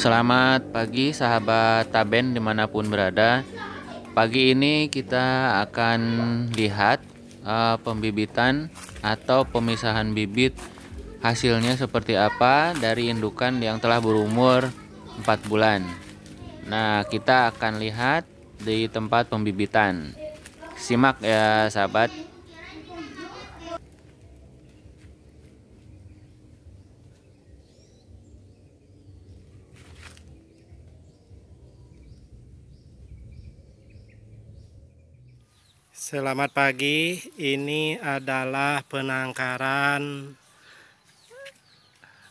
Selamat pagi sahabat Taben dimanapun berada Pagi ini kita akan lihat uh, pembibitan atau pemisahan bibit Hasilnya seperti apa dari indukan yang telah berumur 4 bulan Nah kita akan lihat di tempat pembibitan Simak ya sahabat Selamat pagi, ini adalah penangkaran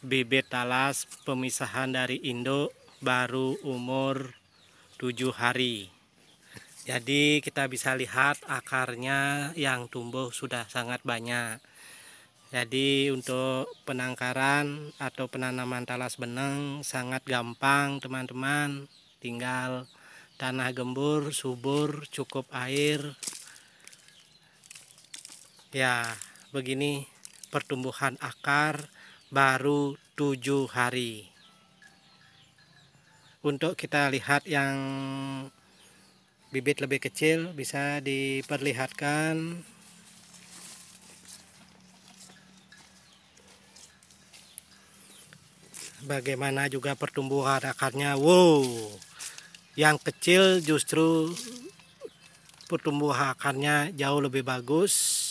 bibit talas pemisahan dari induk baru umur 7 hari. Jadi kita bisa lihat akarnya yang tumbuh sudah sangat banyak. Jadi untuk penangkaran atau penanaman talas benang sangat gampang teman-teman. Tinggal tanah gembur, subur, cukup air, ya begini pertumbuhan akar baru tujuh hari untuk kita lihat yang bibit lebih kecil bisa diperlihatkan bagaimana juga pertumbuhan akarnya wow yang kecil justru pertumbuhan akarnya jauh lebih bagus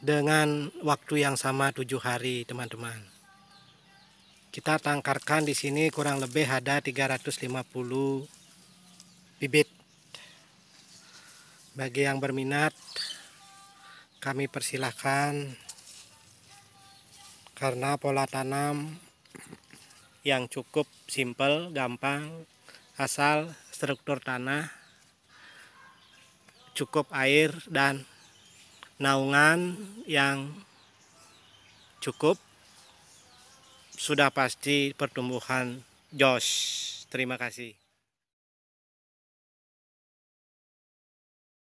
dengan waktu yang sama tujuh hari teman-teman kita tangkarkan di sini kurang lebih ada 350 bibit bagi yang berminat kami persilahkan karena pola tanam yang cukup simple gampang asal struktur tanah cukup air dan naungan yang cukup sudah pasti pertumbuhan Josh Terima kasih.